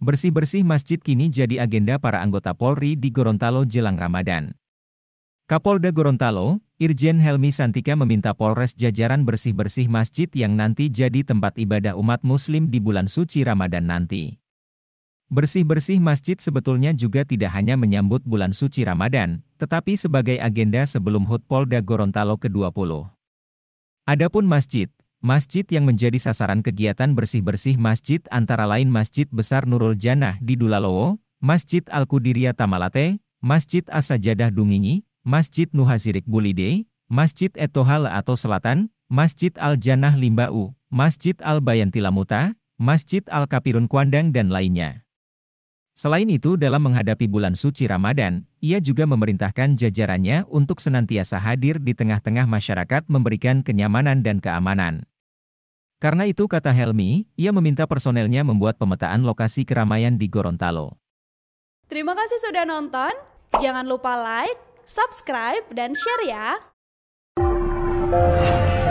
Bersih-bersih masjid kini jadi agenda para anggota Polri di Gorontalo jelang Ramadan. Kapolda Gorontalo, Irjen Helmi Santika meminta Polres jajaran bersih-bersih masjid yang nanti jadi tempat ibadah umat muslim di bulan suci Ramadan nanti. Bersih-bersih masjid sebetulnya juga tidak hanya menyambut bulan suci Ramadan, tetapi sebagai agenda sebelum HUT Polda Gorontalo ke-20. Adapun masjid, Masjid yang menjadi sasaran kegiatan bersih-bersih masjid antara lain Masjid Besar Nurul Janah di Dulalowo, Masjid Al-Kudiria Tamalate, Masjid Asajadah Dungingi, Masjid Nuhazirik Bulide, Masjid Etohal atau Selatan, Masjid Al-Janah Limbau, Masjid Al-Bayanti Masjid Al-Kapirun Kuandang dan lainnya. Selain itu dalam menghadapi bulan suci Ramadan, ia juga memerintahkan jajarannya untuk senantiasa hadir di tengah-tengah masyarakat memberikan kenyamanan dan keamanan. Karena itu kata Helmi, ia meminta personelnya membuat pemetaan lokasi keramaian di Gorontalo. Terima kasih sudah nonton. Jangan lupa like, subscribe, dan share ya.